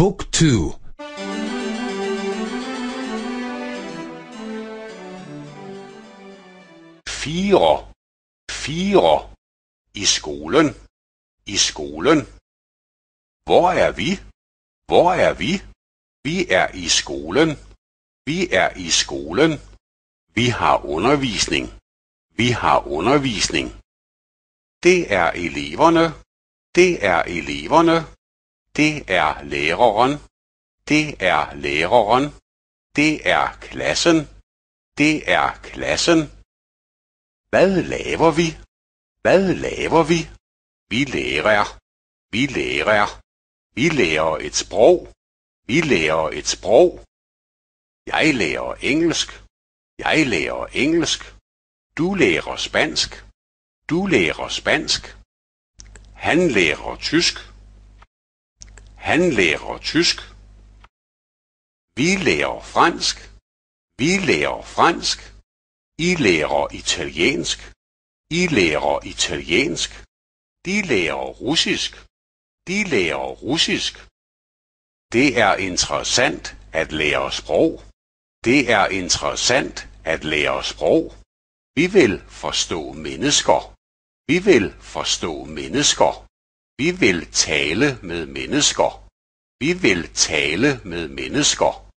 Book 2 Fire i skolen i skolen hvor er vi hvor er vi vi er i skolen vi er i skolen vi har undervisning vi har undervisning det er eleverne det er eleverne det er læreren. Det er læreren. Det er klassen. Det er klassen. Hvad laver vi? Hvad laver vi? Vi lærer. Vi lærer. Vi lærer et sprog. Vi lærer et sprog. Jeg lærer engelsk. Jeg lærer engelsk. Du lærer spansk. Du lærer spansk. Han lærer tysk. Han lærer tysk. Vi lærer fransk. Vi lærer fransk. I lærer italiensk. I lærer italiensk. De lærer russisk. De lærer russisk. Det er interessant at lære sprog. Det er interessant at lære sprog. Vi vil forstå mennesker. Vi vil forstå mennesker. Vi vil tale med mennesker. Vi vil tale med mennesker.